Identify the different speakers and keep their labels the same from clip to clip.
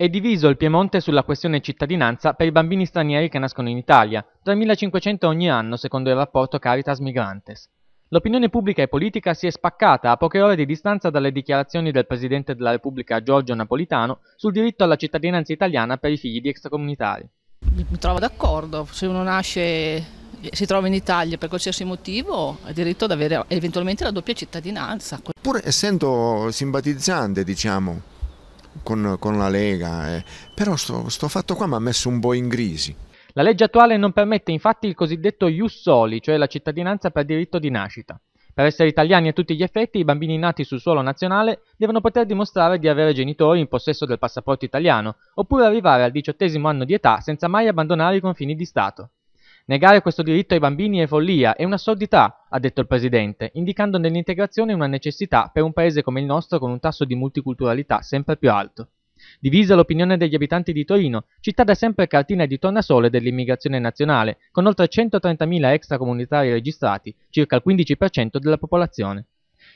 Speaker 1: È diviso il Piemonte sulla questione cittadinanza per i bambini stranieri che nascono in Italia, 3.500 ogni anno secondo il rapporto Caritas Migrantes. L'opinione pubblica e politica si è spaccata a poche ore di distanza dalle dichiarazioni del Presidente della Repubblica Giorgio Napolitano sul diritto alla cittadinanza italiana per i figli di extracomunitari. Mi trovo d'accordo, se uno nasce e si trova in Italia per qualsiasi motivo ha diritto ad avere eventualmente la doppia cittadinanza. Pur essendo simpatizzante, diciamo, con, con la Lega, eh. però sto, sto fatto qua mi ha messo un po' in crisi. La legge attuale non permette infatti il cosiddetto ius soli, cioè la cittadinanza per diritto di nascita. Per essere italiani a tutti gli effetti, i bambini nati sul suolo nazionale devono poter dimostrare di avere genitori in possesso del passaporto italiano, oppure arrivare al diciottesimo anno di età senza mai abbandonare i confini di Stato. Negare questo diritto ai bambini è follia, è un'assurdità, ha detto il Presidente, indicando nell'integrazione una necessità per un paese come il nostro con un tasso di multiculturalità sempre più alto. Divisa l'opinione degli abitanti di Torino, città da sempre cartina di tornasole dell'immigrazione nazionale, con oltre 130.000 extracomunitari registrati, circa il 15% della popolazione.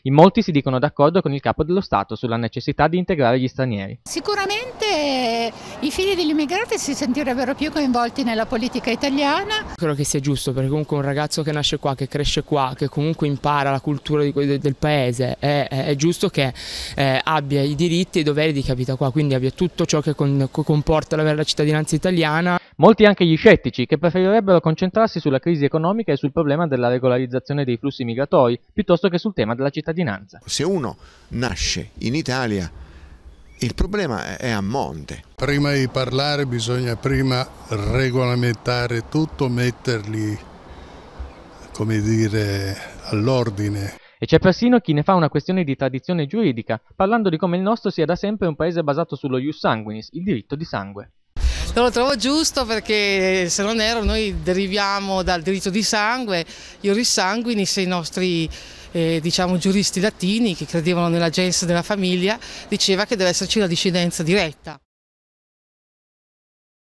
Speaker 1: In molti si dicono d'accordo con il capo dello Stato sulla necessità di integrare gli stranieri. Sicuramente eh, i figli degli immigrati si sentirebbero più coinvolti nella politica italiana. Credo che sia giusto perché comunque un ragazzo che nasce qua, che cresce qua, che comunque impara la cultura del paese, è, è giusto che eh, abbia i diritti e i doveri di chi abita qua, quindi abbia tutto ciò che con, comporta l'avere la cittadinanza italiana. Molti anche gli scettici, che preferirebbero concentrarsi sulla crisi economica e sul problema della regolarizzazione dei flussi migratori, piuttosto che sul tema della cittadinanza cittadinanza. Se uno nasce in Italia il problema è a monte. Prima di parlare bisogna prima regolamentare tutto, metterli, come dire, all'ordine. E c'è persino chi ne fa una questione di tradizione giuridica, parlando di come il nostro sia da sempre un paese basato sullo ius sanguinis, il diritto di sangue. Non lo trovo giusto perché se non erro noi deriviamo dal diritto di sangue, ius sanguinis e i nostri eh, diciamo, giuristi latini che credevano nella gens della famiglia, diceva che deve esserci la discendenza diretta.